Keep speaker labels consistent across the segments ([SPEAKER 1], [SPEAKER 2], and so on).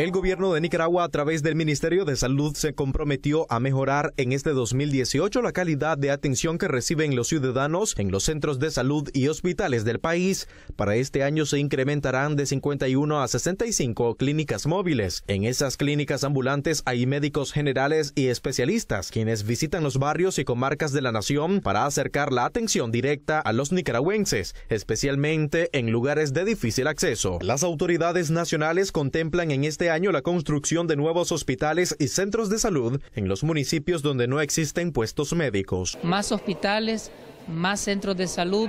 [SPEAKER 1] El gobierno de Nicaragua a través del Ministerio de Salud se comprometió a mejorar en este 2018 la calidad de atención que reciben los ciudadanos en los centros de salud y hospitales del país. Para este año se incrementarán de 51 a 65 clínicas móviles. En esas clínicas ambulantes hay médicos generales y especialistas quienes visitan los barrios y comarcas de la nación para acercar la atención directa a los nicaragüenses, especialmente en lugares de difícil acceso. Las autoridades nacionales contemplan en este año la construcción de nuevos hospitales y centros de salud en los municipios donde no existen puestos médicos.
[SPEAKER 2] Más hospitales, más centros de salud,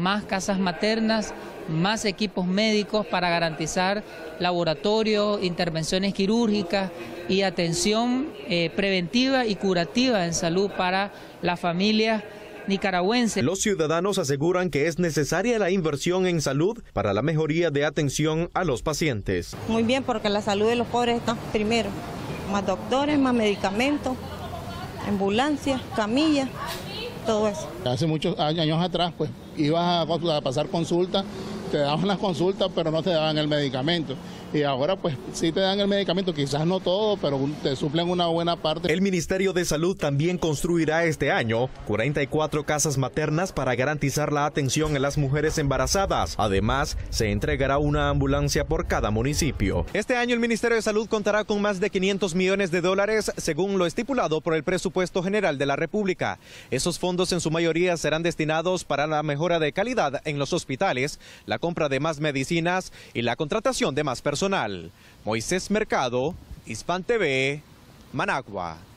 [SPEAKER 2] más casas maternas, más equipos médicos para garantizar laboratorio, intervenciones quirúrgicas y atención eh, preventiva y curativa en salud para las familias nicaragüense. Los
[SPEAKER 1] ciudadanos aseguran que es necesaria la inversión en salud para la mejoría de atención a los pacientes.
[SPEAKER 2] Muy bien, porque la salud de los pobres está
[SPEAKER 1] primero. Más doctores, más medicamentos, ambulancias, camillas,
[SPEAKER 3] todo eso. Hace muchos años atrás, pues, ibas a, pasar consulta, te daban las consultas, pero no te daban el medicamento y ahora pues si te dan el medicamento, quizás no todo, pero te suplen una buena parte.
[SPEAKER 1] El Ministerio de Salud también construirá este año 44 casas maternas para garantizar la atención a las mujeres embarazadas. Además, se entregará una ambulancia por cada municipio. Este año el Ministerio de Salud contará con más de 500 millones de dólares según lo estipulado por el presupuesto general de la República. Esos fondos en su mayoría serán destinados para la mejora de calidad en los hospitales, la compra de más medicinas y la contratación de más personas. Moisés Mercado, Hispan TV, Managua.